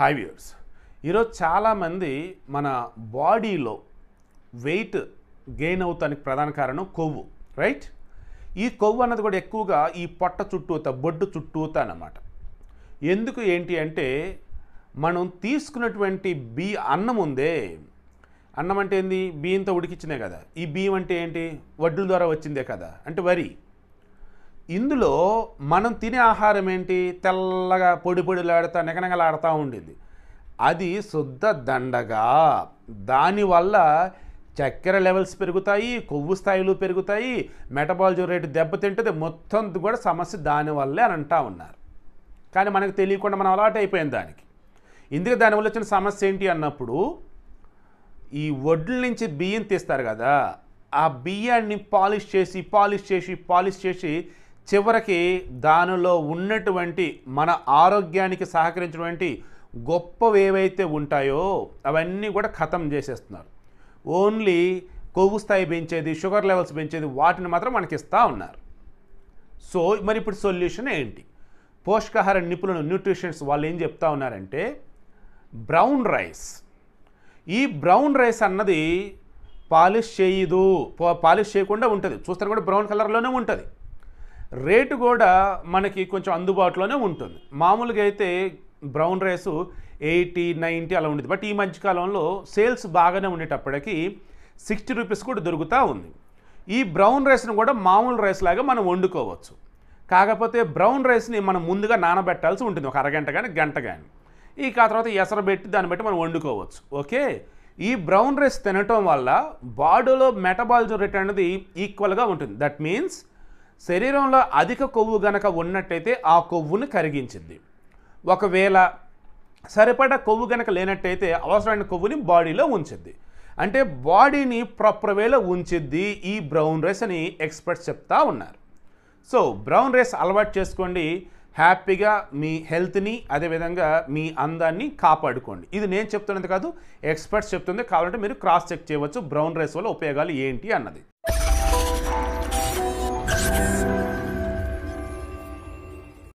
hi viewers ఈరోజు చాలామంది మన బాడీలో వెయిట్ గెయిన్ అవుతానికి ప్రధాన కారణం కొవ్వు రైట్ ఈ కొవ్వు అన్నది కూడా ఎక్కువగా ఈ పొట్ట చుట్టూత బొడ్డు చుట్టూత అన్నమాట ఎందుకు ఏంటి అంటే మనం తీసుకున్నటువంటి బి అన్నం ఉందే అన్నం అంటే ఏంది బియ్యంతో ఉడికించినే కదా ఈ బియ్యం అంటే ఏంటి వడ్డుల ద్వారా వచ్చిందే కదా అంటే వరి ఇందులో మనం తినే ఆహారం ఏంటి తెల్లగా పొడి పొడిలాడుతా నిగనగలాడుతూ ఉండేది అది శుద్ధ దండగా దానివల్ల చక్కెర లెవెల్స్ పెరుగుతాయి కొవ్వు స్థాయిలు పెరుగుతాయి మెటబాలిజం రేటు దెబ్బతింటుంది మొత్తం కూడా సమస్య దానివల్లే అని అంటా ఉన్నారు కానీ మనకు తెలియకుండా మనం అలవాటు అయిపోయింది దానికి ఇందుకు దానివల్ల వచ్చిన సమస్య ఏంటి అన్నప్పుడు ఈ వడ్ల నుంచి బియ్యం తీస్తారు కదా ఆ బియ్యాన్ని పాలిష్ చేసి పాలిష్ చేసి పాలిష్ చేసి చివరికి దానిలో ఉన్నటువంటి మన ఆరోగ్యానికి సహకరించినటువంటి గొప్పవి ఏవైతే ఉంటాయో అవన్నీ కూడా ఖతం చేసేస్తున్నారు ఓన్లీ కొవ్వు స్థాయి పెంచేది షుగర్ లెవెల్స్ పెంచేది వాటిని మాత్రం మనకి ఇస్తూ ఉన్నారు సో మరి ఇప్పుడు సొల్యూషన్ ఏంటి పోషకాహార నిపుణులు న్యూట్రిషన్స్ వాళ్ళు ఏం చెప్తా ఉన్నారంటే బ్రౌన్ రైస్ ఈ బ్రౌన్ రైస్ అన్నది పాలిష్ చేయదు పాలిష్ చేయకుండా ఉంటుంది చూస్తారు కూడా బ్రౌన్ కలర్లోనే ఉంటుంది రేటు కూడా మనకి కొంచెం అందుబాటులోనే ఉంటుంది మామూలుగా అయితే బ్రౌన్ రైస్ ఎయిటీ నైంటీ అలా ఉండేది బట్ ఈ మధ్యకాలంలో సేల్స్ బాగానే ఉండేటప్పటికీ సిక్స్టీ రూపీస్ కూడా దొరుకుతూ ఉంది ఈ బ్రౌన్ రైస్ని కూడా మామూలు రైస్ లాగా మనం వండుకోవచ్చు కాకపోతే బ్రౌన్ రైస్ని మనం ముందుగా నానబెట్టాల్సి ఉంటుంది ఒక అరగంట కానీ గంట కానీ ఇక ఆ తర్వాత ఎసర పెట్టి దాన్ని బట్టి మనం వండుకోవచ్చు ఓకే ఈ బ్రౌన్ రైస్ తినటం వల్ల బాడీలో మెటబాలిజం రేట్ అనేది ఈక్వల్గా ఉంటుంది దట్ మీన్స్ శరీరంలో అధిక కొవ్వు గనక ఉన్నట్టయితే ఆ కొవ్వును కరిగించింది ఒకవేళ సరిపడ కొవ్వు గనక లేనట్టయితే అవసరమైన కొవ్వుని బాడీలో ఉంచిద్ది అంటే బాడీని ప్రాపర్ వేలో ఉంచిద్ది ఈ బ్రౌన్ రైస్ అని ఎక్స్పర్ట్స్ చెప్తా ఉన్నారు సో బ్రౌన్ రైస్ అలవాటు చేసుకోండి హ్యాపీగా మీ హెల్త్ని అదేవిధంగా మీ అందాన్ని కాపాడుకోండి ఇది నేను చెప్తున్నది కాదు ఎక్స్పర్ట్స్ చెప్తుంది కావాలంటే మీరు క్రాస్ చెక్ చేయవచ్చు బ్రౌన్ రైస్ వల్ల ఉపయోగాలు ఏంటి అన్నది